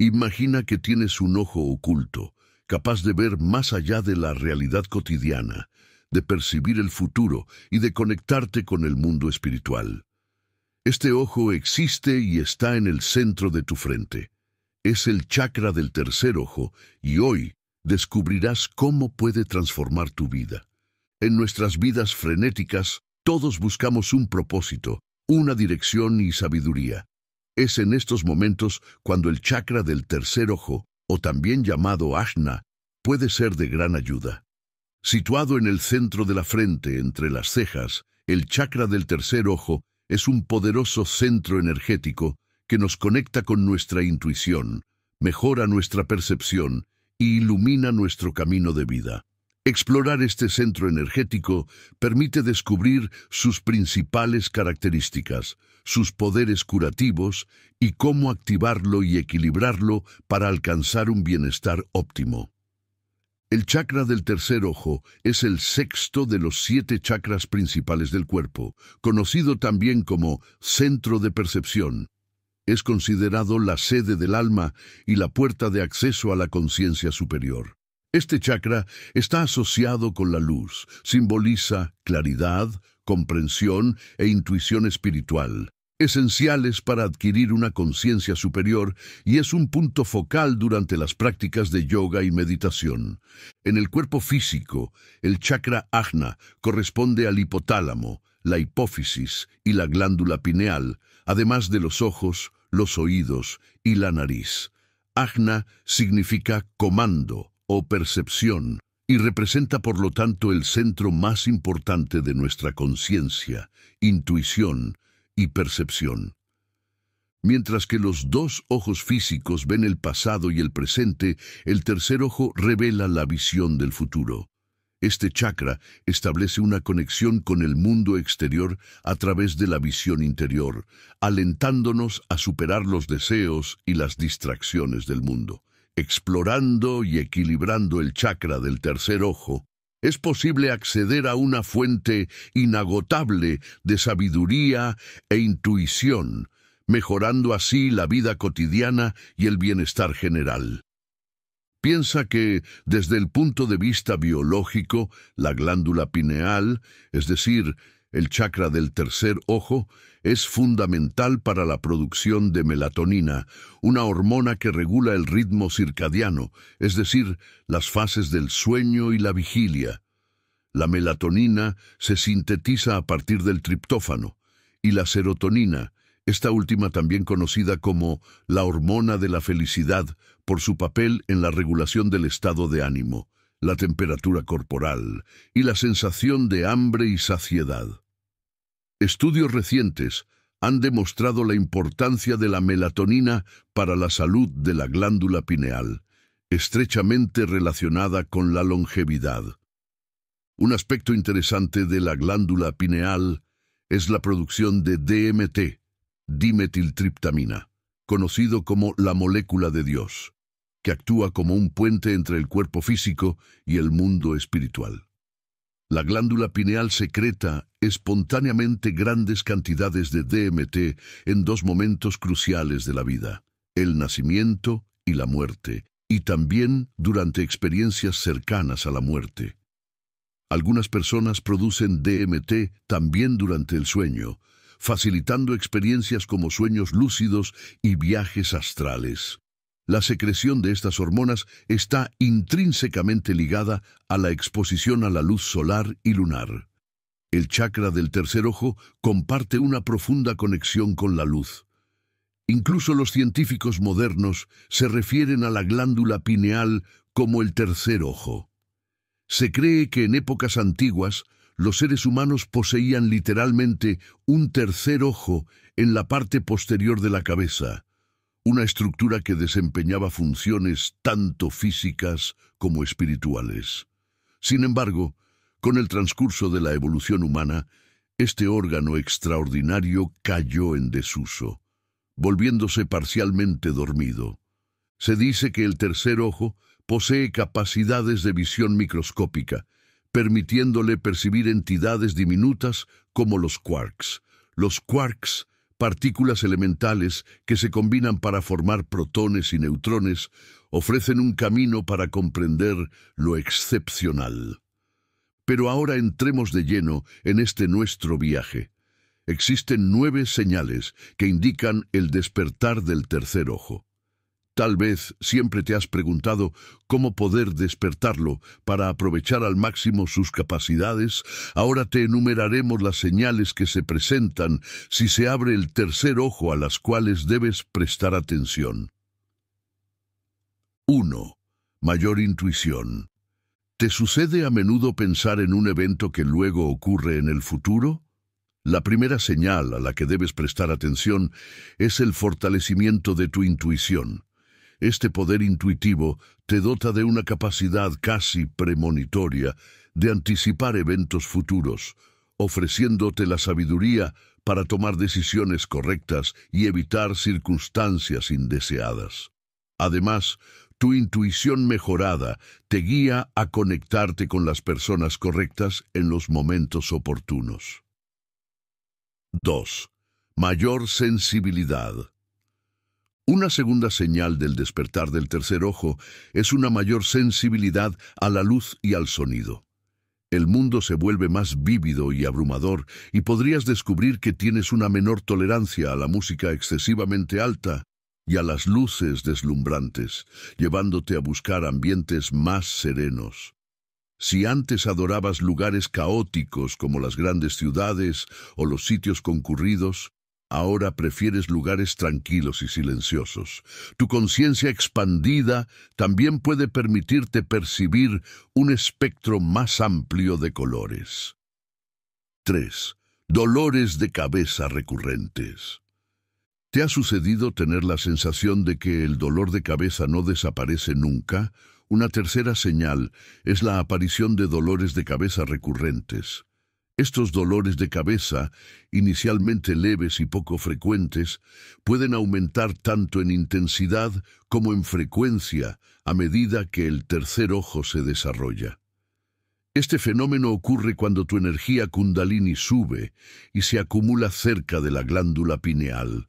Imagina que tienes un ojo oculto, capaz de ver más allá de la realidad cotidiana, de percibir el futuro y de conectarte con el mundo espiritual. Este ojo existe y está en el centro de tu frente. Es el chakra del tercer ojo y hoy descubrirás cómo puede transformar tu vida. En nuestras vidas frenéticas, todos buscamos un propósito, una dirección y sabiduría. Es en estos momentos cuando el chakra del tercer ojo, o también llamado ashna, puede ser de gran ayuda. Situado en el centro de la frente, entre las cejas, el chakra del tercer ojo es un poderoso centro energético que nos conecta con nuestra intuición, mejora nuestra percepción y ilumina nuestro camino de vida. Explorar este centro energético permite descubrir sus principales características, sus poderes curativos y cómo activarlo y equilibrarlo para alcanzar un bienestar óptimo. El chakra del tercer ojo es el sexto de los siete chakras principales del cuerpo, conocido también como centro de percepción. Es considerado la sede del alma y la puerta de acceso a la conciencia superior. Este chakra está asociado con la luz, simboliza claridad, comprensión e intuición espiritual, esenciales para adquirir una conciencia superior y es un punto focal durante las prácticas de yoga y meditación. En el cuerpo físico, el chakra ajna corresponde al hipotálamo, la hipófisis y la glándula pineal, además de los ojos, los oídos y la nariz. Ajna significa comando, o percepción y representa por lo tanto el centro más importante de nuestra conciencia, intuición y percepción. Mientras que los dos ojos físicos ven el pasado y el presente, el tercer ojo revela la visión del futuro. Este chakra establece una conexión con el mundo exterior a través de la visión interior, alentándonos a superar los deseos y las distracciones del mundo explorando y equilibrando el chakra del tercer ojo, es posible acceder a una fuente inagotable de sabiduría e intuición, mejorando así la vida cotidiana y el bienestar general. Piensa que, desde el punto de vista biológico, la glándula pineal, es decir, el chakra del tercer ojo, es fundamental para la producción de melatonina, una hormona que regula el ritmo circadiano, es decir, las fases del sueño y la vigilia. La melatonina se sintetiza a partir del triptófano y la serotonina, esta última también conocida como la hormona de la felicidad por su papel en la regulación del estado de ánimo la temperatura corporal y la sensación de hambre y saciedad. Estudios recientes han demostrado la importancia de la melatonina para la salud de la glándula pineal, estrechamente relacionada con la longevidad. Un aspecto interesante de la glándula pineal es la producción de DMT, dimetiltriptamina, conocido como la molécula de Dios que actúa como un puente entre el cuerpo físico y el mundo espiritual. La glándula pineal secreta espontáneamente grandes cantidades de DMT en dos momentos cruciales de la vida, el nacimiento y la muerte, y también durante experiencias cercanas a la muerte. Algunas personas producen DMT también durante el sueño, facilitando experiencias como sueños lúcidos y viajes astrales. La secreción de estas hormonas está intrínsecamente ligada a la exposición a la luz solar y lunar. El chakra del tercer ojo comparte una profunda conexión con la luz. Incluso los científicos modernos se refieren a la glándula pineal como el tercer ojo. Se cree que en épocas antiguas los seres humanos poseían literalmente un tercer ojo en la parte posterior de la cabeza, una estructura que desempeñaba funciones tanto físicas como espirituales. Sin embargo, con el transcurso de la evolución humana, este órgano extraordinario cayó en desuso, volviéndose parcialmente dormido. Se dice que el tercer ojo posee capacidades de visión microscópica, permitiéndole percibir entidades diminutas como los quarks. Los quarks partículas elementales que se combinan para formar protones y neutrones, ofrecen un camino para comprender lo excepcional. Pero ahora entremos de lleno en este nuestro viaje. Existen nueve señales que indican el despertar del tercer ojo. Tal vez siempre te has preguntado cómo poder despertarlo para aprovechar al máximo sus capacidades. Ahora te enumeraremos las señales que se presentan si se abre el tercer ojo a las cuales debes prestar atención. 1. Mayor intuición. ¿Te sucede a menudo pensar en un evento que luego ocurre en el futuro? La primera señal a la que debes prestar atención es el fortalecimiento de tu intuición. Este poder intuitivo te dota de una capacidad casi premonitoria de anticipar eventos futuros, ofreciéndote la sabiduría para tomar decisiones correctas y evitar circunstancias indeseadas. Además, tu intuición mejorada te guía a conectarte con las personas correctas en los momentos oportunos. 2. Mayor sensibilidad. Una segunda señal del despertar del tercer ojo es una mayor sensibilidad a la luz y al sonido. El mundo se vuelve más vívido y abrumador y podrías descubrir que tienes una menor tolerancia a la música excesivamente alta y a las luces deslumbrantes, llevándote a buscar ambientes más serenos. Si antes adorabas lugares caóticos como las grandes ciudades o los sitios concurridos, Ahora prefieres lugares tranquilos y silenciosos. Tu conciencia expandida también puede permitirte percibir un espectro más amplio de colores. 3. Dolores de cabeza recurrentes. ¿Te ha sucedido tener la sensación de que el dolor de cabeza no desaparece nunca? Una tercera señal es la aparición de dolores de cabeza recurrentes. Estos dolores de cabeza, inicialmente leves y poco frecuentes, pueden aumentar tanto en intensidad como en frecuencia a medida que el tercer ojo se desarrolla. Este fenómeno ocurre cuando tu energía kundalini sube y se acumula cerca de la glándula pineal.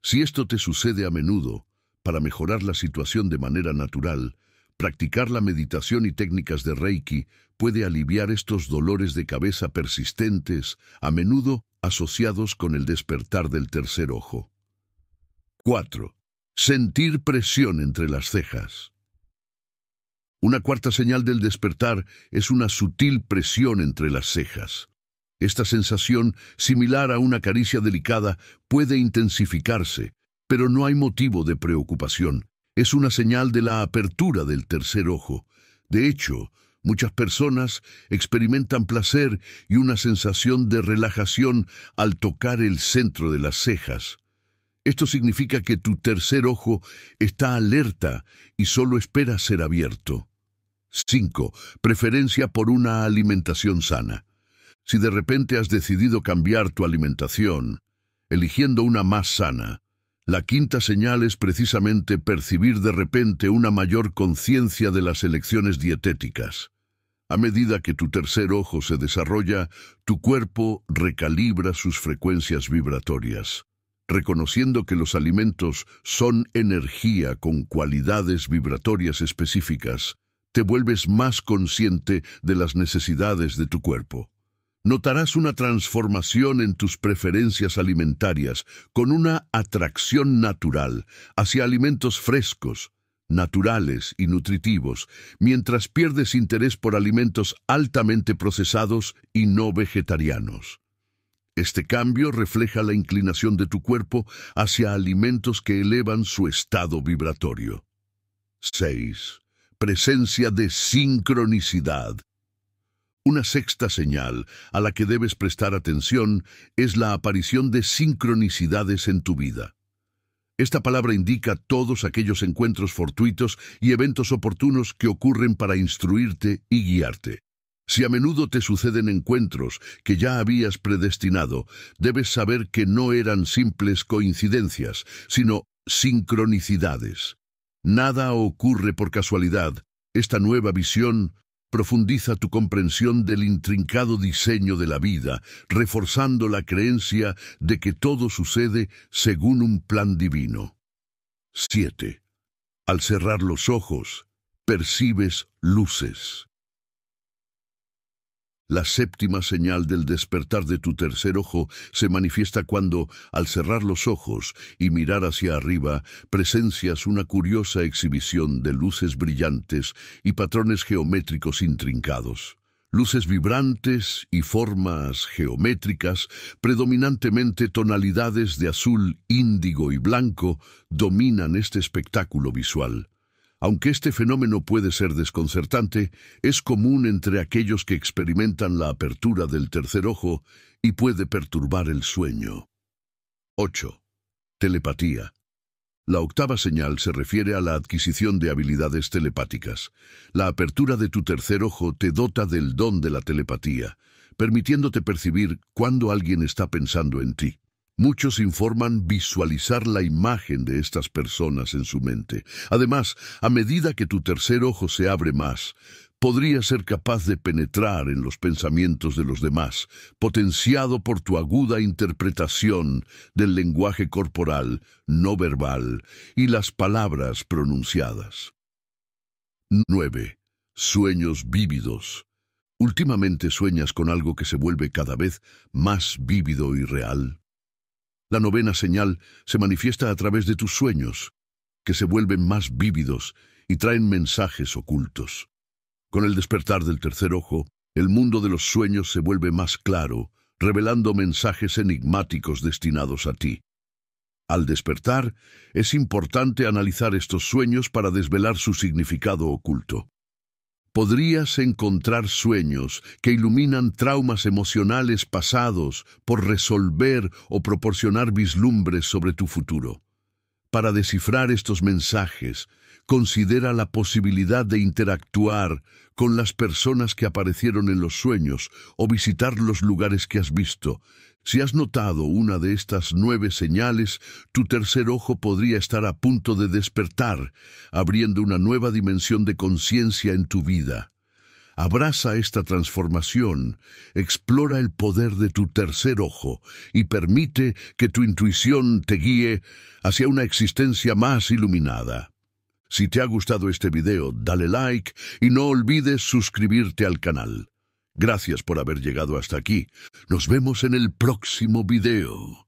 Si esto te sucede a menudo, para mejorar la situación de manera natural, Practicar la meditación y técnicas de Reiki puede aliviar estos dolores de cabeza persistentes, a menudo asociados con el despertar del tercer ojo. 4. Sentir presión entre las cejas. Una cuarta señal del despertar es una sutil presión entre las cejas. Esta sensación, similar a una caricia delicada, puede intensificarse, pero no hay motivo de preocupación es una señal de la apertura del tercer ojo. De hecho, muchas personas experimentan placer y una sensación de relajación al tocar el centro de las cejas. Esto significa que tu tercer ojo está alerta y solo espera ser abierto. 5. Preferencia por una alimentación sana. Si de repente has decidido cambiar tu alimentación, eligiendo una más sana, la quinta señal es precisamente percibir de repente una mayor conciencia de las elecciones dietéticas. A medida que tu tercer ojo se desarrolla, tu cuerpo recalibra sus frecuencias vibratorias, reconociendo que los alimentos son energía con cualidades vibratorias específicas, te vuelves más consciente de las necesidades de tu cuerpo notarás una transformación en tus preferencias alimentarias con una atracción natural hacia alimentos frescos, naturales y nutritivos, mientras pierdes interés por alimentos altamente procesados y no vegetarianos. Este cambio refleja la inclinación de tu cuerpo hacia alimentos que elevan su estado vibratorio. 6. Presencia de sincronicidad. Una sexta señal a la que debes prestar atención es la aparición de sincronicidades en tu vida. Esta palabra indica todos aquellos encuentros fortuitos y eventos oportunos que ocurren para instruirte y guiarte. Si a menudo te suceden encuentros que ya habías predestinado, debes saber que no eran simples coincidencias, sino sincronicidades. Nada ocurre por casualidad. Esta nueva visión profundiza tu comprensión del intrincado diseño de la vida, reforzando la creencia de que todo sucede según un plan divino. 7. Al cerrar los ojos, percibes luces. La séptima señal del despertar de tu tercer ojo se manifiesta cuando, al cerrar los ojos y mirar hacia arriba, presencias una curiosa exhibición de luces brillantes y patrones geométricos intrincados. Luces vibrantes y formas geométricas, predominantemente tonalidades de azul, índigo y blanco, dominan este espectáculo visual. Aunque este fenómeno puede ser desconcertante, es común entre aquellos que experimentan la apertura del tercer ojo y puede perturbar el sueño. 8. Telepatía. La octava señal se refiere a la adquisición de habilidades telepáticas. La apertura de tu tercer ojo te dota del don de la telepatía, permitiéndote percibir cuándo alguien está pensando en ti. Muchos informan visualizar la imagen de estas personas en su mente. Además, a medida que tu tercer ojo se abre más, podría ser capaz de penetrar en los pensamientos de los demás, potenciado por tu aguda interpretación del lenguaje corporal, no verbal, y las palabras pronunciadas. 9. Sueños vívidos. Últimamente sueñas con algo que se vuelve cada vez más vívido y real. La novena señal se manifiesta a través de tus sueños, que se vuelven más vívidos y traen mensajes ocultos. Con el despertar del tercer ojo, el mundo de los sueños se vuelve más claro, revelando mensajes enigmáticos destinados a ti. Al despertar, es importante analizar estos sueños para desvelar su significado oculto podrías encontrar sueños que iluminan traumas emocionales pasados por resolver o proporcionar vislumbres sobre tu futuro. Para descifrar estos mensajes, considera la posibilidad de interactuar con las personas que aparecieron en los sueños o visitar los lugares que has visto. Si has notado una de estas nueve señales, tu tercer ojo podría estar a punto de despertar, abriendo una nueva dimensión de conciencia en tu vida. Abraza esta transformación, explora el poder de tu tercer ojo y permite que tu intuición te guíe hacia una existencia más iluminada. Si te ha gustado este video, dale like y no olvides suscribirte al canal. Gracias por haber llegado hasta aquí. Nos vemos en el próximo video.